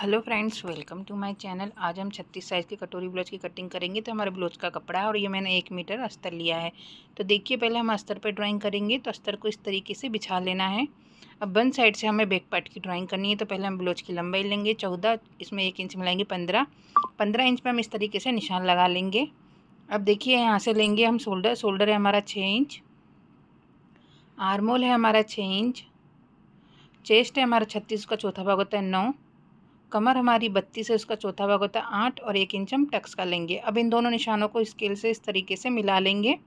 hello friends welcome to my channel आज हम 36 size के कटोरी ब्लाउज की कटिंग करेंगे तो हमारे ब्लाउज का कपड़ा है और ये मैंने एक मीटर अस्तर लिया है तो देखिए पहले हम अस्तर पर ड्राइंग करेंगे तो अस्तर को इस तरीके से बिछा लेना है अब वन साइड से हमें बैक पार्ट की ड्राइंग करनी है तो पहले हम ब्लाउज की लंबाई लेंगे चौदह इसमें एक इंच मिलाएंगे पंद्रह पंद्रह इंच पर हम इस तरीके से निशान लगा लेंगे अब देखिए यहाँ से लेंगे हम शोल्डर शोल्डर है हमारा छः इंच आर्मोल है हमारा छः इंच चेस्ट है हमारा छत्तीस का चौथा भाग होता है नौ कमर हमारी बत्तीस है उसका चौथा भाग होता है आठ और एक इंच हम टक्स का लेंगे अब इन दोनों निशानों को स्केल से इस तरीके से मिला लेंगे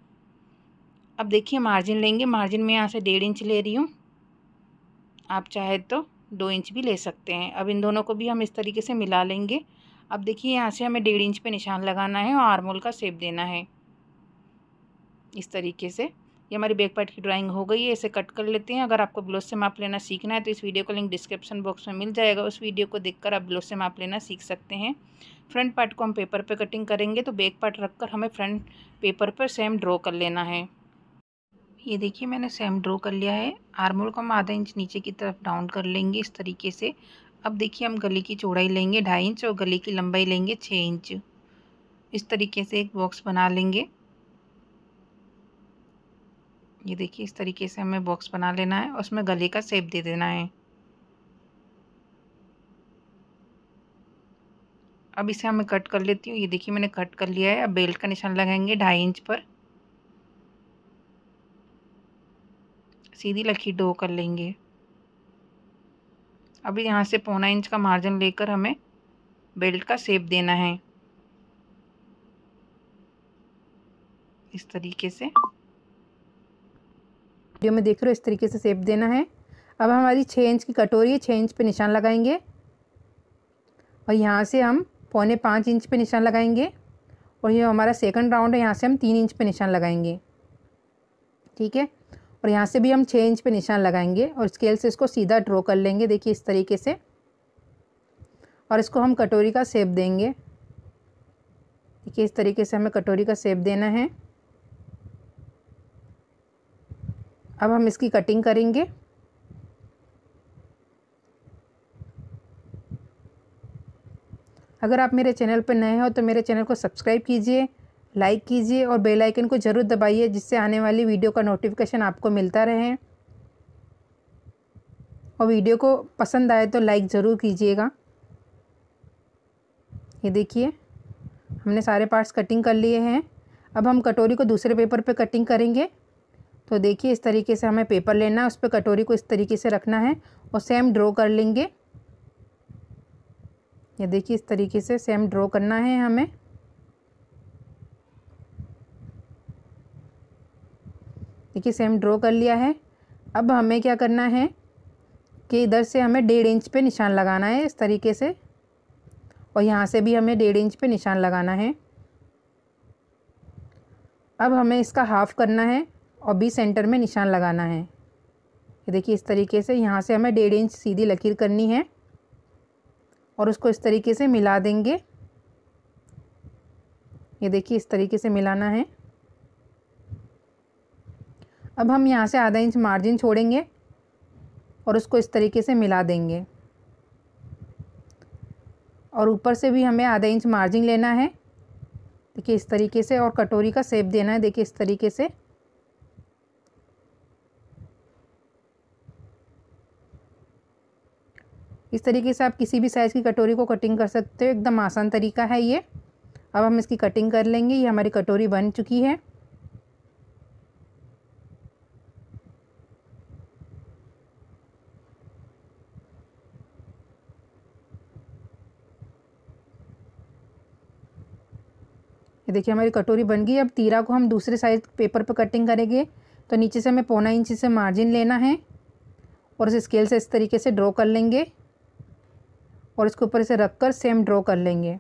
अब देखिए मार्जिन लेंगे मार्जिन में यहाँ से डेढ़ इंच ले रही हूँ आप चाहे तो दो इंच भी ले सकते हैं अब इन दोनों को भी हम इस तरीके से मिला लेंगे अब देखिए यहाँ से हमें डेढ़ इंच पे निशान लगाना है और आर्मोल का शेप देना है इस तरीके से ये हमारी बैक पार्ट की ड्राइंग हो गई है इसे कट कर लेते हैं अगर आपको ब्लाउज से माप लेना सीखना है तो इस वीडियो का लिंक डिस्क्रिप्शन बॉक्स में मिल जाएगा उस वीडियो को देखकर आप ब्लाउज से माप लेना सीख सकते हैं फ्रंट पार्ट को हम पेपर पर कटिंग करेंगे तो बैक पार्ट रख कर हमें फ्रंट पेपर पर सेम ड्रॉ कर लेना है ये देखिए मैंने सेम ड्रॉ कर लिया है आर्मोल को हम आधा इंच नीचे की तरफ डाउन कर लेंगे इस तरीके से अब देखिए हम गले की चौड़ाई लेंगे ढाई इंच और गले की लंबाई लेंगे छः इंच इस तरीके से एक बॉक्स बना लेंगे ये देखिए इस तरीके से हमें बॉक्स बना लेना है और उसमें गले का सेप दे देना है अब इसे हमें कट कर लेती हूँ ये देखिए मैंने कट कर लिया है अब बेल्ट का निशान लगाएंगे ढाई इंच पर सीधी लकी डो कर लेंगे अभी यहाँ से पौना इंच का मार्जिन लेकर हमें बेल्ट का सेप देना है इस तरीके से वीडियो में देख रहे हो इस तरीके से सेप देना है अब हमारी छः इंच की कटोरी है छः इंच पे निशान लगाएंगे और यहाँ से हम पौने पाँच इंच पे निशान लगाएंगे और ये हमारा सेकंड राउंड है यहाँ से हम तीन इंच पे निशान लगाएंगे ठीक है और यहाँ से भी हम छः इंच पे निशान लगाएंगे और स्केल से इसको सीधा ड्रॉ कर लेंगे देखिए इस तरीके से और इसको हम कटोरी का सेप देंगे देखिए इस तरीके से हमें कटोरी का सेप देना है अब हम इसकी कटिंग करेंगे अगर आप मेरे चैनल पर नए हो तो मेरे चैनल को सब्सक्राइब कीजिए लाइक कीजिए और बेल आइकन को ज़रूर दबाइए जिससे आने वाली वीडियो का नोटिफिकेशन आपको मिलता रहे और वीडियो को पसंद आए तो लाइक ज़रूर कीजिएगा ये देखिए हमने सारे पार्ट्स कटिंग कर लिए हैं अब हम कटोरी को दूसरे पेपर पे कटिंग करेंगे तो देखिए इस तरीके से हमें पेपर लेना है उस पर कटोरी को इस तरीके से रखना है और सेम ड्रॉ कर लेंगे ये देखिए इस तरीके से सेम ड्रॉ करना है हमें देखिए सेम ड्रॉ कर लिया है अब हमें क्या करना है कि इधर से हमें डेढ़ इंच पे निशान लगाना है इस तरीके से और यहाँ से भी हमें डेढ़ इंच पे निशान लगाना है अब हमें इसका हाफ़ करना है और बी सेंटर में निशान लगाना है ये देखिए इस तरीके से यहाँ से हमें डेढ़ इंच सीधी लकीर करनी है और उसको इस तरीके से मिला देंगे ये देखिए इस तरीके से मिलाना है अब हम यहाँ से आधा इंच मार्जिन छोड़ेंगे और उसको इस तरीके से मिला देंगे और ऊपर से भी हमें आधा इंच मार्जिन लेना है देखिए इस तरीके से और कटोरी का सेप देना है देखिए इस तरीके से इस तरीके से आप किसी भी साइज़ की कटोरी को कटिंग कर सकते हो एकदम आसान तरीका है ये अब हम इसकी कटिंग कर लेंगे ये हमारी कटोरी बन चुकी है देखिए हमारी कटोरी बन गई अब तीरा को हम दूसरे साइज पेपर पर कटिंग करेंगे तो नीचे से हमें पौना इंच से मार्जिन लेना है और उस स्केल से इस तरीके से ड्रॉ कर लेंगे और इसके ऊपर इसे रख कर सेम ड्रॉ कर लेंगे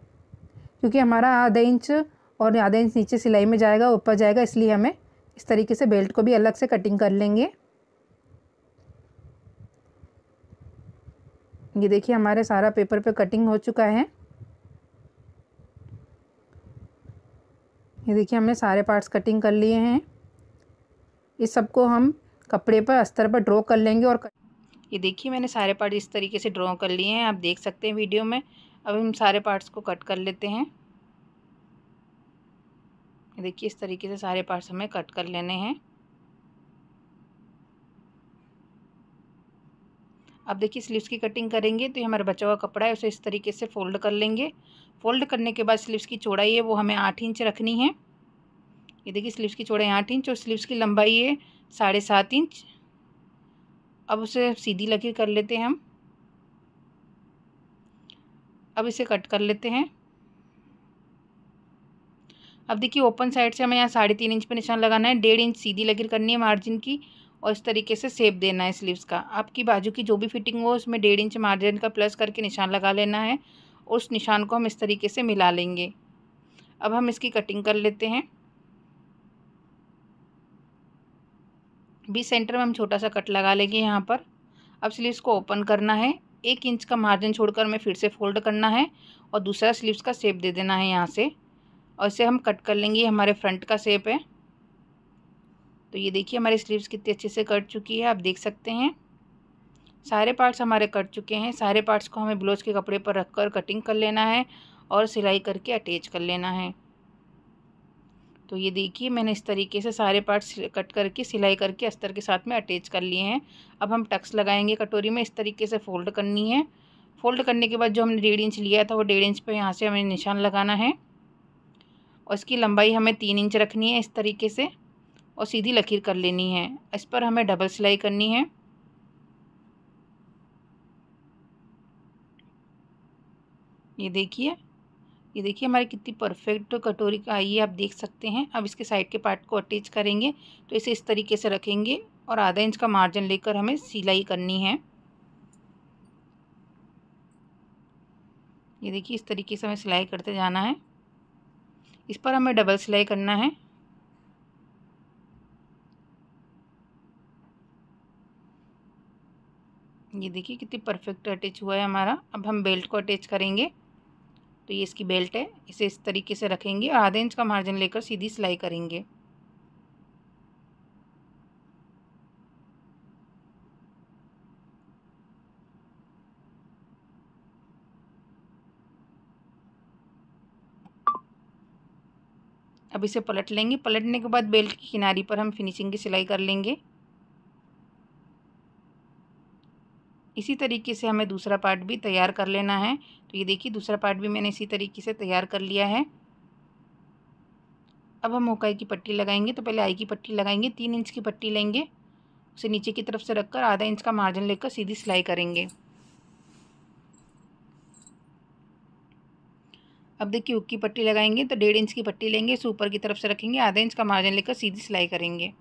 क्योंकि हमारा आधा इंच और आधा इंच नीचे सिलाई में जाएगा ऊपर जाएगा इसलिए हमें इस तरीके से बेल्ट को भी अलग से कटिंग कर लेंगे ये देखिए हमारे सारा पेपर पे कटिंग हो चुका है ये देखिए हमने सारे पार्ट्स कटिंग कर लिए हैं इस सबको हम कपड़े पर अस्तर पर ड्रॉ कर लेंगे और ये देखिए मैंने सारे पार्ट इस तरीके से ड्रॉ कर लिए हैं आप देख सकते हैं वीडियो में अब हम सारे पार्ट्स को कट कर लेते हैं देखिए इस तरीके से सारे पार्ट्स हमें कट कर लेने हैं अब देखिए स्लीव्स की कटिंग करेंगे तो ये हमारा बचा हुआ कपड़ा है उसे इस तरीके से फोल्ड कर लेंगे फोल्ड करने के बाद स्लीव्स की चौड़ाई है वो हमें आठ इंच रखनी है ये देखिए स्लीव्स की चौड़ाई आठ इंच और स्लीव्स की लंबाई है साढ़े सात इंच अब उसे सीधी लकीर कर लेते हैं हम अब इसे कट कर लेते हैं अब देखिए ओपन साइड से हमें यहाँ साढ़े तीन इंच पर निशान लगाना है डेढ़ इंच सीधी लकीर करनी है मार्जिन की और इस तरीके से सेप देना है स्लीव्स का आपकी बाजू की जो भी फिटिंग हो उसमें डेढ़ इंच मार्जिन का प्लस करके निशान लगा लेना है और उस निशान को हम इस तरीके से मिला लेंगे अब हम इसकी कटिंग कर लेते हैं बीस सेंटर में हम छोटा सा कट लगा लेंगे यहाँ पर अब स्लीव्स को ओपन करना है एक इंच का मार्जिन छोड़कर हमें फिर से फोल्ड करना है और दूसरा स्लीव्स का शेप दे देना है यहाँ से और इसे हम कट कर लेंगे हमारे फ्रंट का शेप है तो ये देखिए हमारे स्लीव्स कितने अच्छे से कट चुकी है आप देख सकते हैं सारे पार्ट्स हमारे कट चुके हैं सारे पार्ट्स को हमें ब्लाउज के कपड़े पर रखकर कटिंग कर लेना है और सिलाई करके अटैच कर लेना है तो ये देखिए मैंने इस तरीके से सारे पार्ट्स कट करके सिलाई करके अस्तर के साथ में अटैच कर लिए हैं अब हम टक्स लगाएंगे कटोरी में इस तरीके से फ़ोल्ड करनी है फ़ोल्ड करने के बाद जो हमने डेढ़ इंच लिया था वो डेढ़ इंच पर यहाँ से हमें निशान लगाना है और इसकी लंबाई हमें तीन इंच रखनी है इस तरीके से और सीधी लकीर कर लेनी है इस पर हमें डबल सिलाई करनी है ये देखिए ये देखिए हमारी कितनी परफेक्ट कटोरी का आई है आप देख सकते हैं अब इसके साइड के पार्ट को अटैच करेंगे तो इसे इस तरीके से रखेंगे और आधा इंच का मार्जिन लेकर हमें सिलाई करनी है ये देखिए इस तरीके से हमें सिलाई करते जाना है इस पर हमें डबल सिलाई करना है ये देखिए कितनी परफेक्ट अटैच हुआ है हमारा अब हम बेल्ट को अटैच करेंगे तो ये इसकी बेल्ट है इसे इस तरीके से रखेंगे और आधे इंच का मार्जिन लेकर सीधी सिलाई करेंगे अब इसे पलट लेंगे पलटने के बाद बेल्ट की किनारी पर हम फिनिशिंग की सिलाई कर लेंगे इसी तरीके से हमें दूसरा पार्ट भी तैयार कर लेना है तो ये देखिए दूसरा पार्ट भी मैंने इसी तरीके से तैयार कर लिया है अब हम ओकाई की पट्टी लगाएंगे तो पहले आई की पट्टी लगाएंगे तीन इंच की पट्टी लेंगे उसे नीचे की तरफ से रखकर आधा इंच का मार्जिन लेकर सीधी सिलाई करेंगे अब देखिए उक्की की पट्टी लगाएंगे तो डेढ़ इंच की पट्टी लेंगे इसे ऊपर की तरफ से रखेंगे आधा इंच का मार्जिन लेकर सीधी सिलाई करेंगे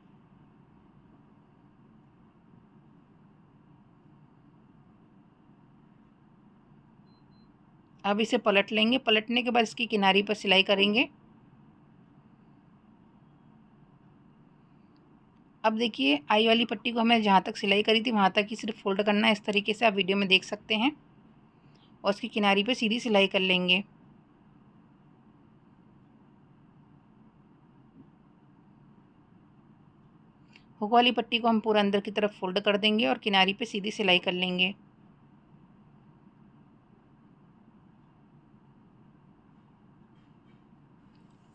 अब इसे पलट लेंगे पलटने के बाद इसकी किनारी पर सिलाई करेंगे अब देखिए आई वाली पट्टी को हमें जहाँ तक सिलाई करी थी वहाँ तक ही सिर्फ फोल्ड करना है इस तरीके से आप वीडियो में देख सकते हैं और उसकी किनारी पर सीधी सिलाई कर लेंगे हुक वाली पट्टी को हम पूरा अंदर की तरफ फोल्ड कर देंगे और किनारी पर सीधी सिलाई कर लेंगे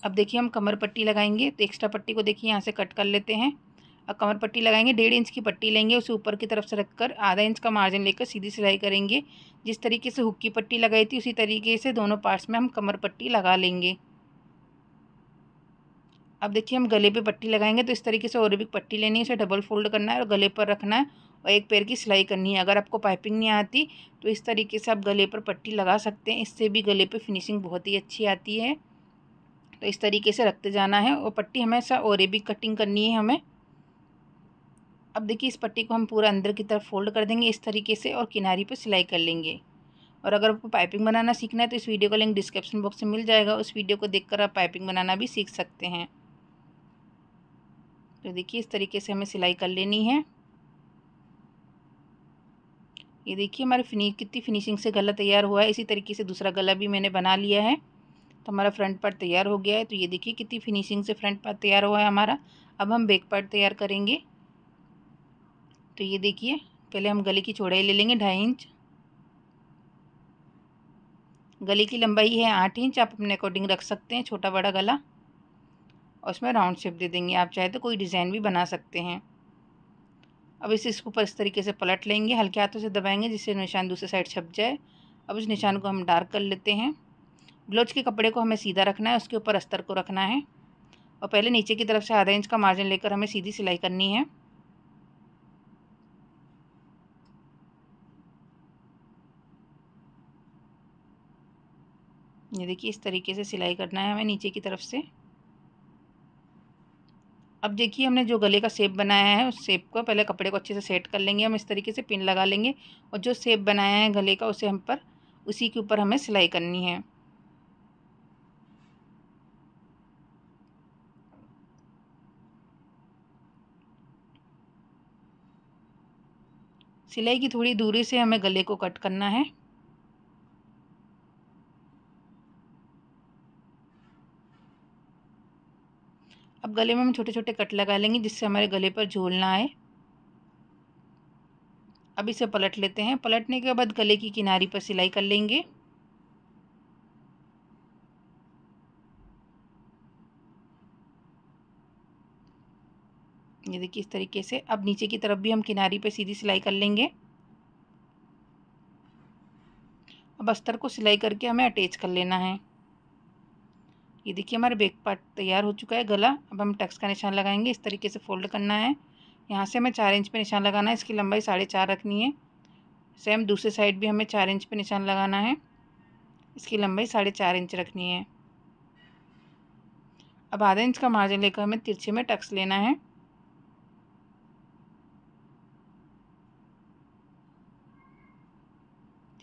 अब देखिए हम कमर पट्टी लगाएंगे तो एक्स्ट्रा पट्टी को देखिए यहाँ से कट कर लेते हैं अब कमर पट्टी लगाएंगे डेढ़ इंच की पट्टी लेंगे उसे ऊपर की तरफ से रखकर आधा इंच का मार्जिन लेकर सीधी सिलाई करेंगे जिस तरीके से हुक की पट्टी लगाई थी उसी तरीके से दोनों पार्ट्स में हम कमर पट्टी लगा लेंगे अब देखिए हम गले पे पट्टी लगाएंगे तो इस तरीके से और भी पट्टी लेनी है उसे डबल फोल्ड करना है और गले पर रखना है और एक पैर की सिलाई करनी है अगर आपको पाइपिंग नहीं आती तो इस तरीके से आप गले पर पट्टी लगा सकते हैं इससे भी गले पर फिनिशिंग बहुत ही अच्छी आती है तो इस तरीके से रखते जाना है और पट्टी हमेशा और भी कटिंग करनी है हमें अब देखिए इस पट्टी को हम पूरा अंदर की तरफ फोल्ड कर देंगे इस तरीके से और किनारी पर सिलाई कर लेंगे और अगर आपको पाइपिंग बनाना सीखना है तो इस वीडियो का लिंक डिस्क्रिप्शन बॉक्स में मिल जाएगा उस वीडियो को देखकर आप पाइपिंग बनाना भी सीख सकते हैं तो देखिए इस तरीके से हमें सिलाई कर लेनी है ये देखिए हमारे फिनिश कितनी फिनिशिंग से गला तैयार हुआ है इसी तरीके से दूसरा गला भी मैंने बना लिया है तो हमारा फ्रंट पार्ट तैयार हो गया है तो ये देखिए कितनी फिनिशिंग से फ्रंट पार्ट तैयार हुआ है हमारा अब हम बैक पार्ट तैयार करेंगे तो ये देखिए पहले हम गले की चौड़ाई ले लेंगे ढाई इंच गले की लंबाई है आठ इंच आप अपने अकॉर्डिंग रख सकते हैं छोटा बड़ा गला और उसमें राउंड शेप दे देंगे आप चाहे तो कोई डिज़ाइन भी बना सकते हैं अब इसे इसको ऊपर इस तरीके से पलट लेंगे हल्के हाथों से दबाएंगे जिससे निशान दूसरे साइड छप जाए अब उस निशान को हम डार्क कर लेते हैं ब्लाउज के कपड़े को हमें सीधा रखना है उसके ऊपर अस्तर को रखना है और पहले नीचे की तरफ से आधा इंच का मार्जिन लेकर हमें सीधी सिलाई करनी है ये देखिए इस तरीके से सिलाई करना है हमें नीचे की तरफ से अब देखिए हमने जो गले का सेप बनाया है उस सेप को पहले कपड़े को अच्छे से सेट कर लेंगे हम इस तरीके से पिन लगा लेंगे और जो सेप बनाया है गले का उसे हम पर उसी के ऊपर हमें सिलाई करनी है सिलाई की थोड़ी दूरी से हमें गले को कट करना है अब गले में हम छोटे छोटे कट लगा लेंगे जिससे हमारे गले पर झोल ना आए अब इसे पलट लेते हैं पलटने के बाद गले की किनारी पर सिलाई कर लेंगे लेंगे देखिए इस तरीके से अब नीचे की तरफ भी हम किनारी पे सीधी सिलाई कर लेंगे अब अस्तर को सिलाई करके हमें अटैच कर लेना है ये देखिए हमारा बैक पार्ट तैयार हो चुका है गला अब हम टक्स का निशान लगाएंगे इस तरीके से फोल्ड करना है यहाँ से हमें चार इंच पे निशान लगाना है इसकी लंबाई साढ़े चार रखनी है सेम दूसरे साइड भी हमें चार इंच पे निशान लगाना है इसकी लंबाई साढ़े चार इंच रखनी है अब आधा इंच का मार्जिन लेकर हमें तिरछे में टक्स लेना है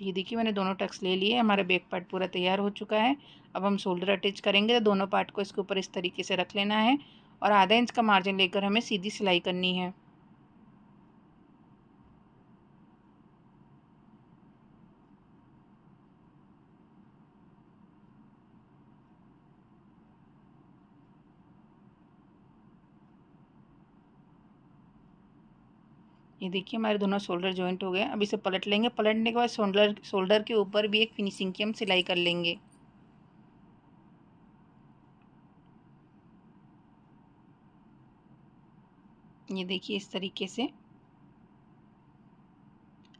ये देखिए मैंने दोनों टक्स ले लिए हमारा बैक पार्ट पूरा तैयार हो चुका है अब हम शोल्डर अटैच करेंगे तो दोनों पार्ट को इसके ऊपर इस तरीके से रख लेना है और आधा इंच का मार्जिन लेकर हमें सीधी सिलाई करनी है ये देखिए हमारे दोनों शोल्डर ज्वाइंट हो गए अब इसे पलट लेंगे पलटने के बाद शोल्डर शोल्डर के ऊपर भी एक फिनिशिंग की हम सिलाई कर लेंगे ये देखिए इस तरीके से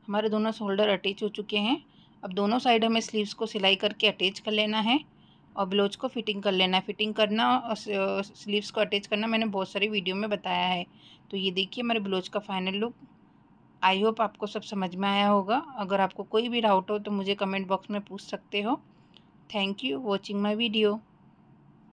हमारे दोनों शोल्डर अटैच हो चुके हैं अब दोनों साइड हमें स्लीव्स को सिलाई करके अटैच कर लेना है और ब्लाउज को फिटिंग कर लेना है फिटिंग करना और स्लीव्स को अटैच करना मैंने बहुत सारी वीडियो में बताया है तो ये देखिए मेरे ब्लाउज का फाइनल लुक आई होप आपको सब समझ में आया होगा अगर आपको कोई भी डाउट हो तो मुझे कमेंट बॉक्स में पूछ सकते हो thank you watching my video